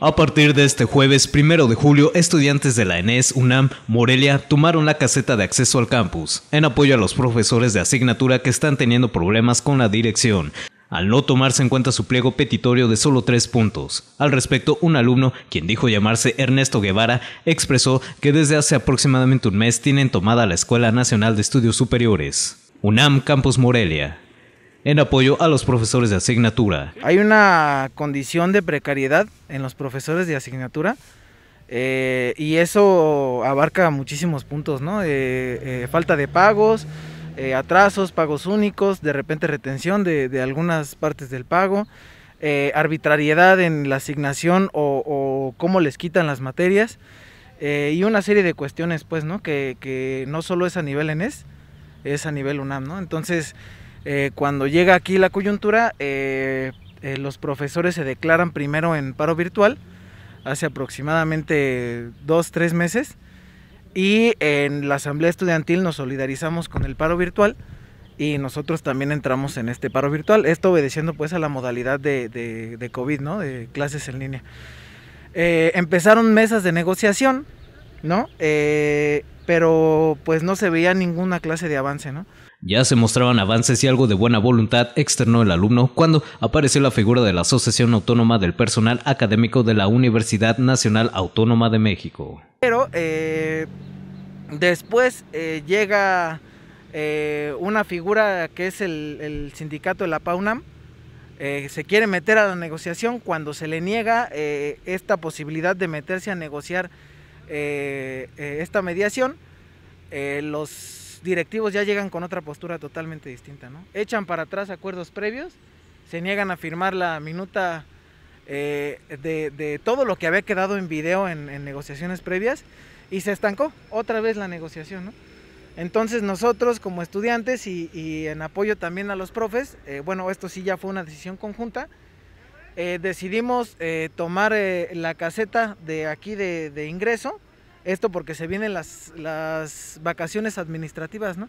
A partir de este jueves 1 de julio, estudiantes de la ENES, UNAM, Morelia tomaron la caseta de acceso al campus, en apoyo a los profesores de asignatura que están teniendo problemas con la dirección, al no tomarse en cuenta su pliego petitorio de solo tres puntos. Al respecto, un alumno, quien dijo llamarse Ernesto Guevara, expresó que desde hace aproximadamente un mes tienen tomada la Escuela Nacional de Estudios Superiores. UNAM Campus Morelia en apoyo a los profesores de asignatura. Hay una condición de precariedad en los profesores de asignatura eh, y eso abarca muchísimos puntos, ¿no? Eh, eh, falta de pagos, atrasos, pagos únicos, de repente retención de, algunas partes del pago, arbitrariedad en la asignación o, cómo les quitan las materias y una serie de cuestiones, pues, ¿no? Que, no solo es a nivel ENES, es a nivel UNAM, ¿no? Entonces, eh, cuando llega aquí la coyuntura, eh, eh, los profesores se declaran primero en paro virtual, hace aproximadamente dos, tres meses, y en la asamblea estudiantil nos solidarizamos con el paro virtual y nosotros también entramos en este paro virtual, esto obedeciendo pues a la modalidad de, de COVID, ¿no? De clases en línea. empezaron mesas de negociación, ¿no? pero pues no se veía ninguna clase de avance, ¿no? Ya se mostraban avances y algo de buena voluntad externó el alumno cuando apareció la figura de la Asociación Autónoma del Personal Académico de la Universidad Nacional Autónoma de México. Pero eh, después eh, llega eh, una figura que es el, sindicato de la PAUNAM, se quiere meter a la negociación cuando se le niega esta posibilidad de meterse a negociar esta mediación, los directivos ya llegan con otra postura totalmente distinta, ¿no? Echan para atrás acuerdos previos, se niegan a firmar la minuta eh, de, todo lo que había quedado en video en, negociaciones previas y se estancó otra vez la negociación, ¿no? Entonces nosotros como estudiantes y, en apoyo también a los profes, eh, bueno, esto sí ya fue una decisión conjunta, eh, decidimos tomar la caseta de aquí de ingreso, esto porque se vienen las, vacaciones administrativas, ¿no?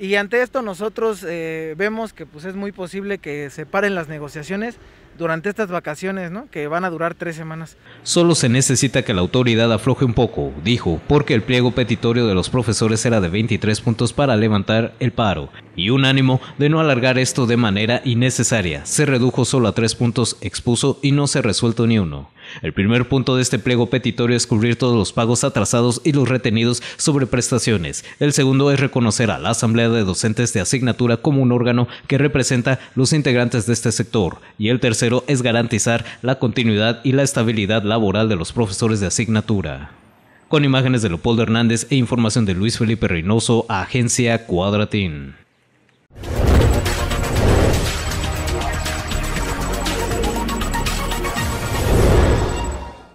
Y ante esto nosotros eh, vemos que pues es muy posible que se paren las negociaciones durante estas vacaciones, ¿no? que van a durar tres semanas. Solo se necesita que la autoridad afloje un poco, dijo, porque el pliego petitorio de los profesores era de 23 puntos para levantar el paro, y un ánimo de no alargar esto de manera innecesaria. Se redujo solo a tres puntos, expuso, y no se resuelto ni uno. El primer punto de este pliego petitorio es cubrir todos los pagos atrasados y los retenidos sobre prestaciones. El segundo es reconocer a la Asamblea de Docentes de Asignatura como un órgano que representa los integrantes de este sector. Y el tercero es garantizar la continuidad y la estabilidad laboral de los profesores de asignatura. Con imágenes de Leopoldo Hernández e información de Luis Felipe Reynoso, Agencia Cuadratín.